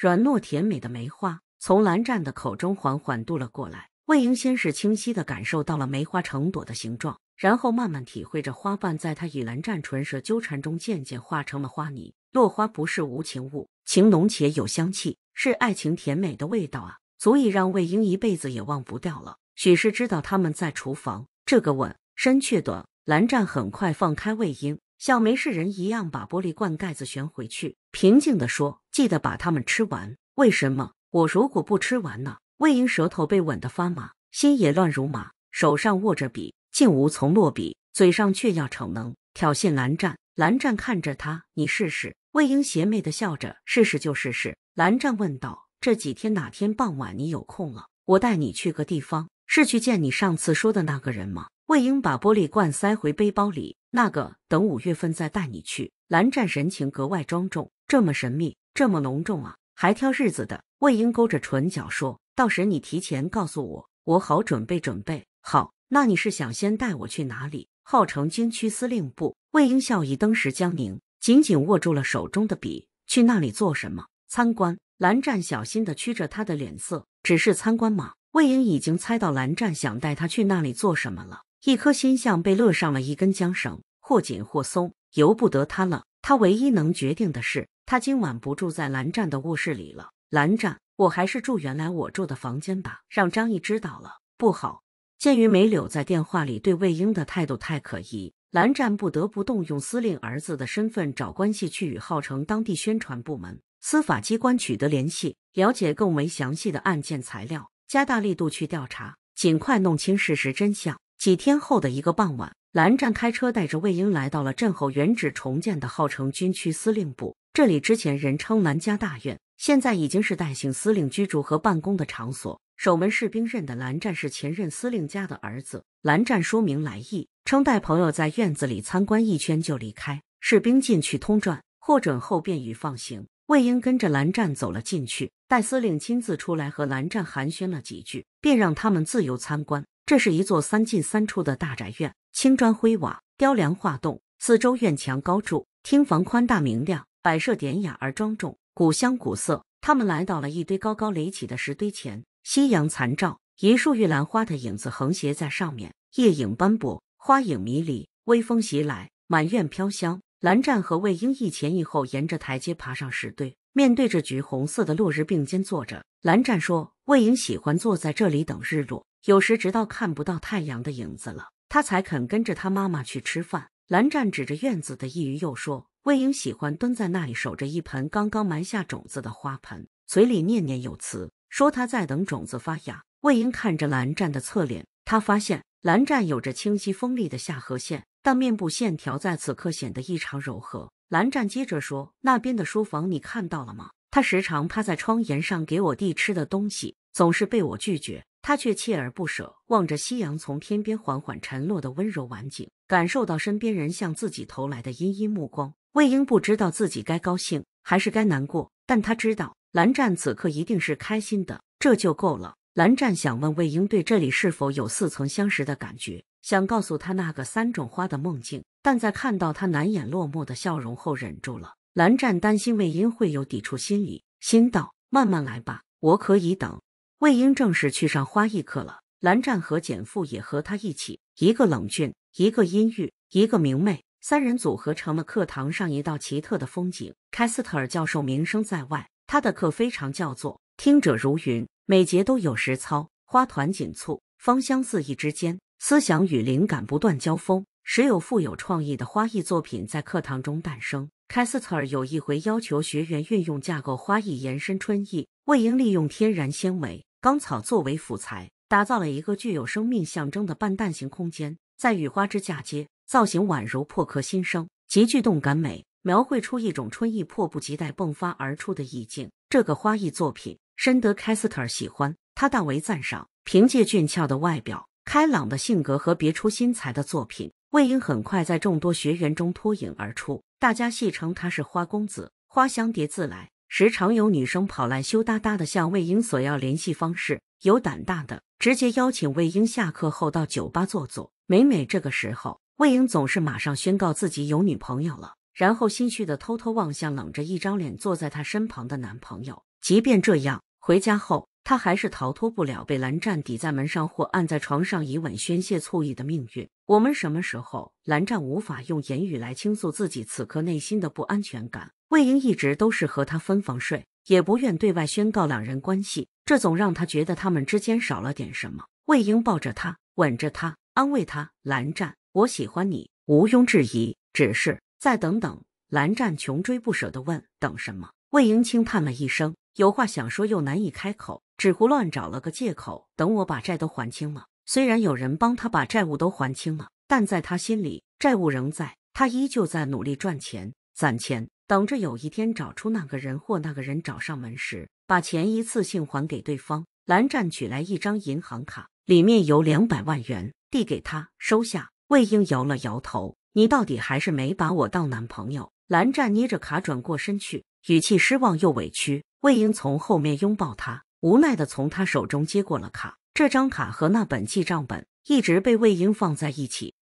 软糯甜美的梅花从蓝湛的口中缓缓渡了过来。魏婴先是清晰的感受到了梅花成朵的形状，然后慢慢体会着花瓣在他与蓝湛唇舌纠缠中渐渐化成了花泥。落花不是无情物，情浓且有香气，是爱情甜美的味道啊，足以让魏婴一辈子也忘不掉了。许是知道他们在厨房，这个吻深却短。蓝湛很快放开魏婴，像没事人一样把玻璃罐盖子旋回去，平静地说。记得把它们吃完。为什么我如果不吃完呢？魏婴舌头被吻得发麻，心也乱如麻，手上握着笔，竟无从落笔，嘴上却要逞能挑衅蓝湛。蓝湛看着他，你试试。魏婴邪魅的笑着，试试就试试。蓝湛问道：这几天哪天傍晚你有空了，我带你去个地方。是去见你上次说的那个人吗？魏婴把玻璃罐塞回背包里。那个等五月份再带你去。蓝湛神情格外庄重，这么神秘，这么隆重啊，还挑日子的。魏婴勾着唇角说：“到时你提前告诉我，我好准备准备。”好，那你是想先带我去哪里？号称军区司令部。魏婴笑意登时僵凝，紧紧握住了手中的笔。去那里做什么？参观。蓝湛小心的屈着他的脸色，只是参观吗？魏婴已经猜到蓝湛想带他去那里做什么了，一颗心像被勒上了一根缰绳，或紧或松。由不得他了。他唯一能决定的是，他今晚不住在蓝湛的卧室里了。蓝湛，我还是住原来我住的房间吧。让张毅知道了不好。鉴于梅柳在电话里对魏婴的态度太可疑，蓝湛不得不动用司令儿子的身份找关系去与浩城当地宣传部门、司法机关取得联系，了解更为详细的案件材料，加大力度去调查，尽快弄清事实真相。几天后的一个傍晚。蓝湛开车带着魏婴来到了震后原址重建的号称军区司令部。这里之前人称蓝家大院，现在已经是代行司令居住和办公的场所。守门士兵认得蓝湛是前任司令家的儿子。蓝湛说明来意，称带朋友在院子里参观一圈就离开。士兵进去通转，获准后便予放行。魏婴跟着蓝湛走了进去，代司令亲自出来和蓝湛寒暄了几句，便让他们自由参观。这是一座三进三出的大宅院，青砖灰瓦，雕梁画栋，四周院墙高筑，厅房宽大明亮，摆设典雅而庄重，古香古色。他们来到了一堆高高垒起的石堆前，夕阳残照，一束玉兰花的影子横斜在上面，叶影斑驳，花影迷离。微风袭来，满院飘香。蓝湛和魏婴一前一后沿着台阶爬上石堆，面对着橘红色的落日并肩坐着。蓝湛说：“魏婴喜欢坐在这里等日落。”有时直到看不到太阳的影子了，他才肯跟着他妈妈去吃饭。蓝湛指着院子的一隅又说：“魏婴喜欢蹲在那里守着一盆刚刚埋下种子的花盆，嘴里念念有词，说他在等种子发芽。”魏婴看着蓝湛的侧脸，他发现蓝湛有着清晰锋利的下颌线，但面部线条在此刻显得异常柔和。蓝湛接着说：“那边的书房你看到了吗？他时常趴在窗沿上给我弟吃的东西，总是被我拒绝。”他却锲而不舍，望着夕阳从天边缓缓沉落的温柔晚景，感受到身边人向自己投来的殷殷目光。魏婴不知道自己该高兴还是该难过，但他知道蓝湛此刻一定是开心的，这就够了。蓝湛想问魏婴对这里是否有似曾相识的感觉，想告诉他那个三种花的梦境，但在看到他难掩落寞的笑容后忍住了。蓝湛担心魏婴会有抵触心理，心道慢慢来吧，我可以等。魏婴正式去上花艺课了，蓝湛和简父也和他一起，一个冷峻，一个阴郁，一个明媚，三人组合成了课堂上一道奇特的风景。凯斯特尔教授名声在外，他的课非常叫做听者如云，每节都有实操，花团锦簇，芳香四溢之间，思想与灵感不断交锋，时有富有创意的花艺作品在课堂中诞生。凯斯特尔有一回要求学员运用架构花艺延伸春意，魏婴利用天然纤维。钢草作为辅材，打造了一个具有生命象征的半蛋形空间。在雨花枝嫁接，造型宛如破壳新生，极具动感美，描绘出一种春意迫不及待迸发而出的意境。这个花艺作品深得凯斯 s t e r 喜欢，他大为赞赏。凭借俊俏的外表、开朗的性格和别出心裁的作品，魏婴很快在众多学员中脱颖而出。大家戏称他是“花公子”，花香蝶自来。时常有女生跑来羞答答的向魏婴索要联系方式，有胆大的直接邀请魏婴下课后到酒吧坐坐。每每这个时候，魏婴总是马上宣告自己有女朋友了，然后心虚的偷偷望向冷着一张脸坐在他身旁的男朋友。即便这样，回家后。他还是逃脱不了被蓝湛抵在门上或按在床上以吻宣泄醋意的命运。我们什么时候，蓝湛无法用言语来倾诉自己此刻内心的不安全感？魏婴一直都是和他分房睡，也不愿对外宣告两人关系，这总让他觉得他们之间少了点什么。魏婴抱着他，吻着他，安慰他。蓝湛，我喜欢你，毋庸置疑。只是再等等。蓝湛穷追不舍地问：等什么？魏婴轻叹了一声，有话想说又难以开口。只胡乱找了个借口，等我把债都还清了。虽然有人帮他把债务都还清了，但在他心里，债务仍在。他依旧在努力赚钱、攒钱，等着有一天找出那个人或那个人找上门时，把钱一次性还给对方。蓝湛取来一张银行卡，里面有两百万元，递给他，收下。魏婴摇了摇头：“你到底还是没把我当男朋友。”蓝湛捏着卡转过身去，语气失望又委屈。魏婴从后面拥抱他。无奈的从他手中接过了卡，这张卡和那本记账本一直被魏婴放在一起。